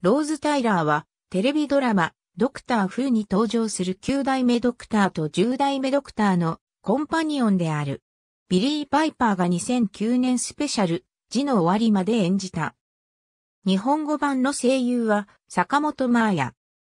ローズ・タイラーは、テレビドラマ、ドクター・フーに登場する9代目ドクターと10代目ドクターのコンパニオンである。ビリー・パイパーが2009年スペシャル、字の終わりまで演じた。日本語版の声優は、坂本麻也。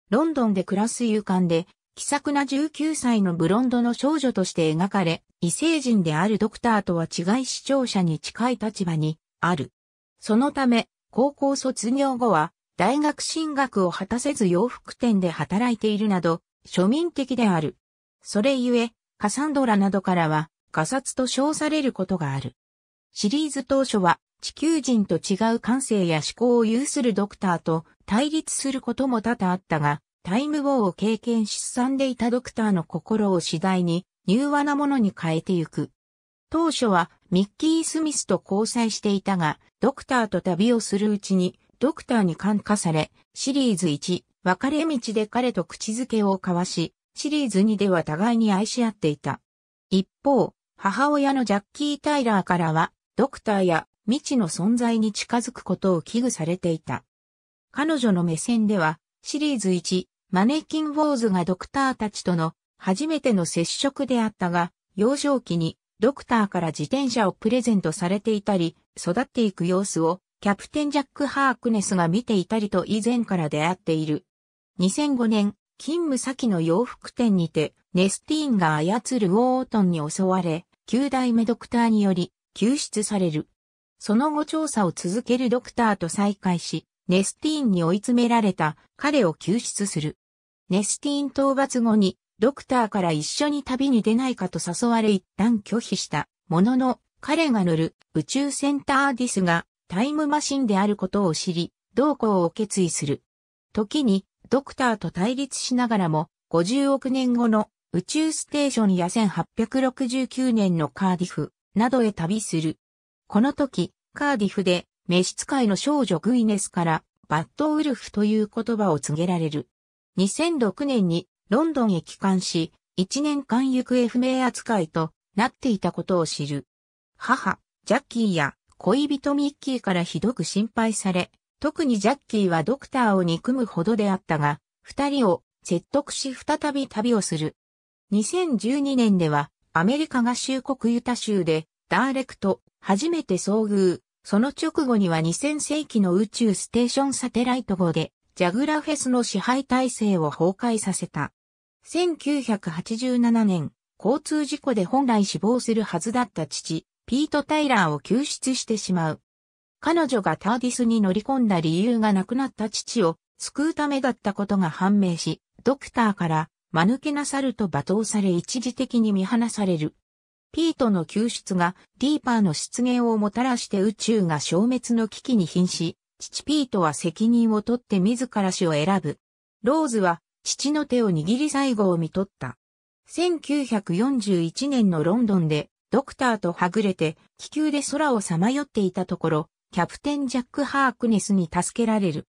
ロンドンで暮らす勇敢で、気さくな19歳のブロンドの少女として描かれ、異星人であるドクターとは違い視聴者に近い立場にある。そのため、高校卒業後は、大学進学を果たせず洋服店で働いているなど、庶民的である。それゆえ、カサンドラなどからは、仮サツと称されることがある。シリーズ当初は、地球人と違う感性や思考を有するドクターと対立することも多々あったが、タイムウォーを経験し進んでいたドクターの心を次第に柔和なものに変えてゆく。当初はミッキー・スミスと交際していたが、ドクターと旅をするうちにドクターに感化され、シリーズ1、別れ道で彼と口づけを交わし、シリーズ2では互いに愛し合っていた。一方、母親のジャッキー・タイラーからは、ドクターや未知の存在に近づくことを危惧されていた。彼女の目線では、シリーズ1、マネキン・ウォーズがドクターたちとの初めての接触であったが、幼少期にドクターから自転車をプレゼントされていたり、育っていく様子をキャプテンジャック・ハークネスが見ていたりと以前から出会っている。2005年、勤務先の洋服店にて、ネスティーンが操るウォートンに襲われ、9代目ドクターにより救出される。その後調査を続けるドクターと再会し、ネスティーンに追い詰められた彼を救出する。ネスティーン討伐後に、ドクターから一緒に旅に出ないかと誘われ一旦拒否した。ものの、彼が乗る宇宙センターディスがタイムマシンであることを知り、同行を決意する。時に、ドクターと対立しながらも、50億年後の宇宙ステーションや1869年のカーディフなどへ旅する。この時、カーディフで召使いの少女グイネスからバットウルフという言葉を告げられる。2006年にロンドンへ帰還し、1年間行方不明扱いとなっていたことを知る。母、ジャッキーや恋人ミッキーからひどく心配され、特にジャッキーはドクターを憎むほどであったが、二人を説得し再び旅をする。2012年では、アメリカ合衆国ユタ州で、ダーレクト、初めて遭遇。その直後には2000世紀の宇宙ステーションサテライト号で、ジャグラフェスの支配体制を崩壊させた。1987年、交通事故で本来死亡するはずだった父、ピート・タイラーを救出してしまう。彼女がターディスに乗り込んだ理由が亡くなった父を救うためだったことが判明し、ドクターから間抜けな猿と罵倒され一時的に見放される。ピートの救出がディーパーの出現をもたらして宇宙が消滅の危機に瀕し、父ピートは責任を取って自ら死を選ぶ。ローズは父の手を握り最後を見取った。1941年のロンドンでドクターとはぐれて、気球で空をさまよっていたところ、キャプテンジャック・ハークネスに助けられる。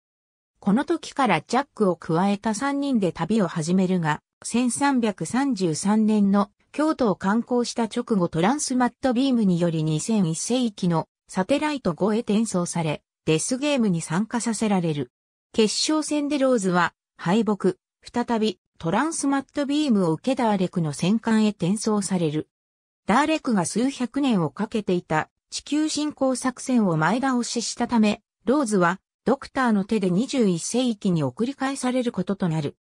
この時からジャックを加えた3人で旅を始めるが、1333年の京都を観光した直後トランスマットビームにより2001世紀のサテライト5へ転送され、デスゲームに参加させられる。決勝戦でローズは敗北、再びトランスマットビームを受けたアレクの戦艦へ転送される。ダーレクが数百年をかけていた地球侵攻作戦を前倒ししたため、ローズはドクターの手で21世紀に送り返されることとなる。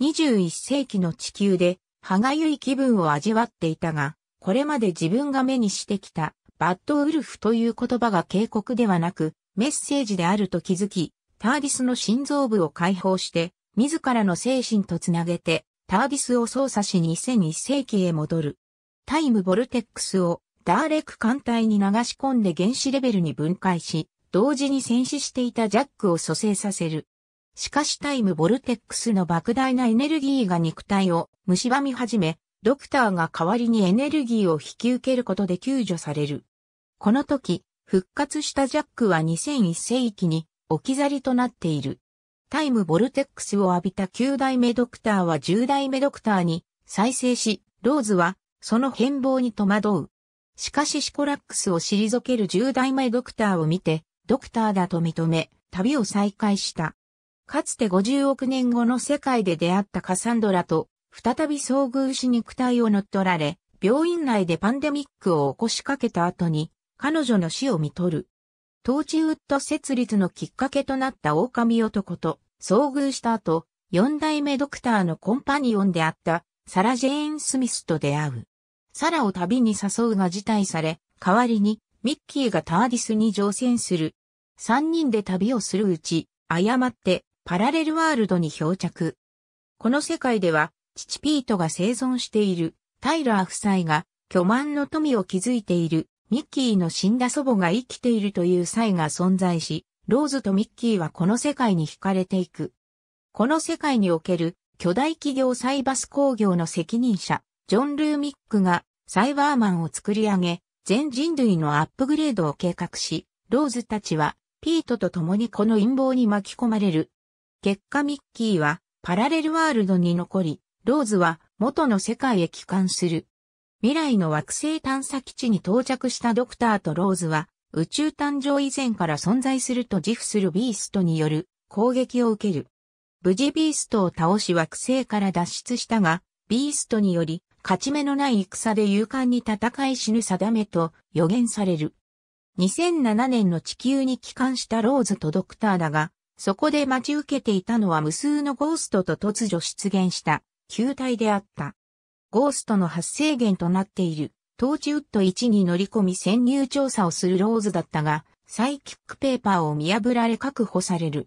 21世紀の地球で歯がゆい気分を味わっていたが、これまで自分が目にしてきたバッドウルフという言葉が警告ではなくメッセージであると気づき、ターディスの心臓部を解放して自らの精神とつなげてターディスを操作し2001世紀へ戻る。タイムボルテックスをダーレク艦隊に流し込んで原子レベルに分解し、同時に戦死していたジャックを蘇生させる。しかしタイムボルテックスの莫大なエネルギーが肉体を蝕み始め、ドクターが代わりにエネルギーを引き受けることで救助される。この時、復活したジャックは2001世紀に置き去りとなっている。タイムボルテックスを浴びた9代目ドクターは10代目ドクターに再生し、ローズはその変貌に戸惑う。しかしシコラックスを退ける10代前ドクターを見て、ドクターだと認め、旅を再開した。かつて50億年後の世界で出会ったカサンドラと、再び遭遇し肉体を乗っ取られ、病院内でパンデミックを起こしかけた後に、彼女の死を見取る。トーチウッド設立のきっかけとなった狼男と遭遇した後、四代目ドクターのコンパニオンであったサラ・ジェーン・スミスと出会う。サラを旅に誘うが辞退され、代わりにミッキーがターディスに乗船する。三人で旅をするうち、誤ってパラレルワールドに漂着。この世界では、父ピートが生存している、タイラー夫妻が巨万の富を築いている、ミッキーの死んだ祖母が生きているという際が存在し、ローズとミッキーはこの世界に惹かれていく。この世界における巨大企業サイバス工業の責任者、ジョン・ルーミックがサイバーマンを作り上げ、全人類のアップグレードを計画し、ローズたちはピートと共にこの陰謀に巻き込まれる。結果ミッキーはパラレルワールドに残り、ローズは元の世界へ帰還する。未来の惑星探査基地に到着したドクターとローズは、宇宙誕生以前から存在すると自負するビーストによる攻撃を受ける。無事ビーストを倒し惑星から脱出したが、ビーストにより、勝ち目のない戦で勇敢に戦い死ぬ定めと予言される。2007年の地球に帰還したローズとドクターだが、そこで待ち受けていたのは無数のゴーストと突如出現した球体であった。ゴーストの発生源となっているトーチウッド1に乗り込み潜入調査をするローズだったが、サイキックペーパーを見破られ確保される。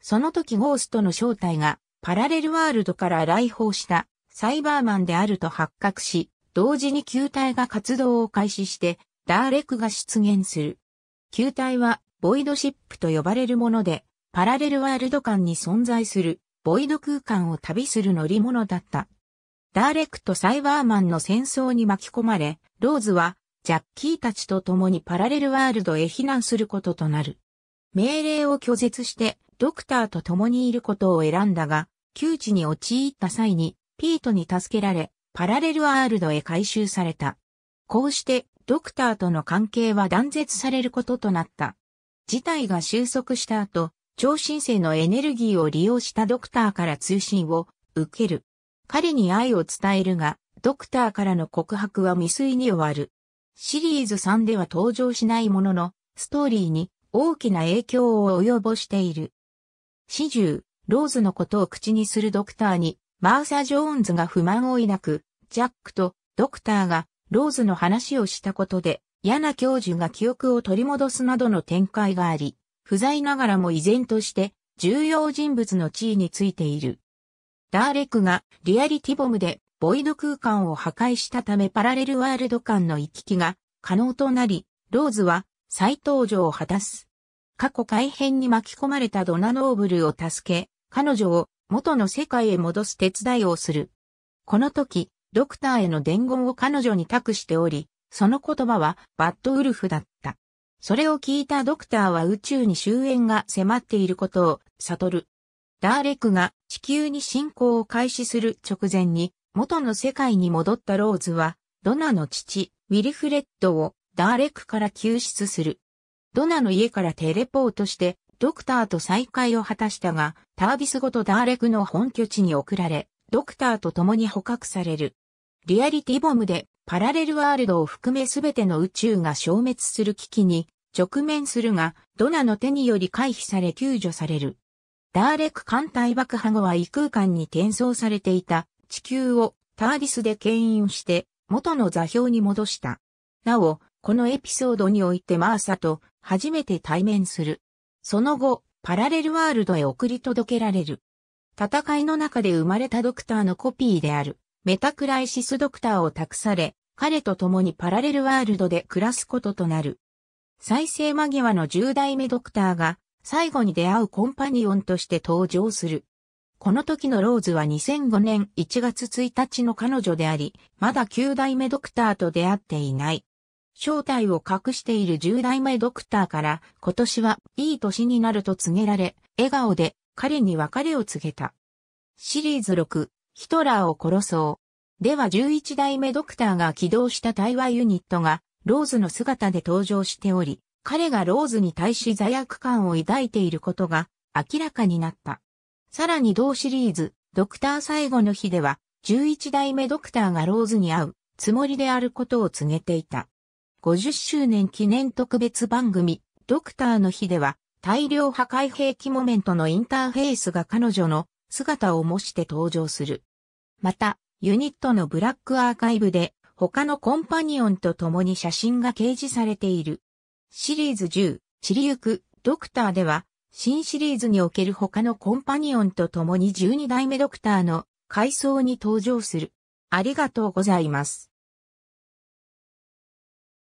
その時ゴーストの正体がパラレルワールドから来訪したサイバーマンであると発覚し、同時に球体が活動を開始して、ダーレクが出現する。球体はボイドシップと呼ばれるもので、パラレルワールド間に存在するボイド空間を旅する乗り物だった。ダーレクとサイバーマンの戦争に巻き込まれ、ローズはジャッキーたちと共にパラレルワールドへ避難することとなる。命令を拒絶してドクターと共にいることを選んだが、窮地に陥った際に、ピートに助けられ、パラレルワールドへ回収された。こうして、ドクターとの関係は断絶されることとなった。事態が収束した後、超新星のエネルギーを利用したドクターから通信を受ける。彼に愛を伝えるが、ドクターからの告白は未遂に終わる。シリーズ3では登場しないものの、ストーリーに大きな影響を及ぼしている。始終、ローズのことを口にするドクターに、マーサ・ジョーンズが不満を抱く、ジャックとドクターがローズの話をしたことで、嫌な教授が記憶を取り戻すなどの展開があり、不在ながらも依然として重要人物の地位についている。ダーレクがリアリティボムでボイド空間を破壊したためパラレルワールド間の行き来が可能となり、ローズは再登場を果たす。過去改変に巻き込まれたドナノーブルを助け、彼女を元の世界へ戻す手伝いをする。この時、ドクターへの伝言を彼女に託しており、その言葉はバッドウルフだった。それを聞いたドクターは宇宙に終焉が迫っていることを悟る。ダーレクが地球に進行を開始する直前に元の世界に戻ったローズはドナの父ウィルフレッドをダーレクから救出する。ドナの家からテレポートして、ドクターと再会を果たしたが、タービスごとダーレクの本拠地に送られ、ドクターと共に捕獲される。リアリティボムで、パラレルワールドを含め全ての宇宙が消滅する危機に直面するが、ドナの手により回避され救助される。ダーレク艦隊爆破後は異空間に転送されていた地球をターディスで牽引して元の座標に戻した。なお、このエピソードにおいてマーサと初めて対面する。その後、パラレルワールドへ送り届けられる。戦いの中で生まれたドクターのコピーである、メタクライシスドクターを託され、彼と共にパラレルワールドで暮らすこととなる。再生間際の10代目ドクターが、最後に出会うコンパニオンとして登場する。この時のローズは2005年1月1日の彼女であり、まだ9代目ドクターと出会っていない。正体を隠している10代目ドクターから今年はいい年になると告げられ、笑顔で彼に別れを告げた。シリーズ6、ヒトラーを殺そう。では11代目ドクターが起動した対話ユニットが、ローズの姿で登場しており、彼がローズに対し罪悪感を抱いていることが明らかになった。さらに同シリーズ、ドクター最後の日では、11代目ドクターがローズに会うつもりであることを告げていた。50周年記念特別番組、ドクターの日では、大量破壊兵器モメントのインターフェースが彼女の姿を模して登場する。また、ユニットのブラックアーカイブで、他のコンパニオンと共に写真が掲示されている。シリーズ10、散りゆく、ドクターでは、新シリーズにおける他のコンパニオンと共に12代目ドクターの回想に登場する。ありがとうございます。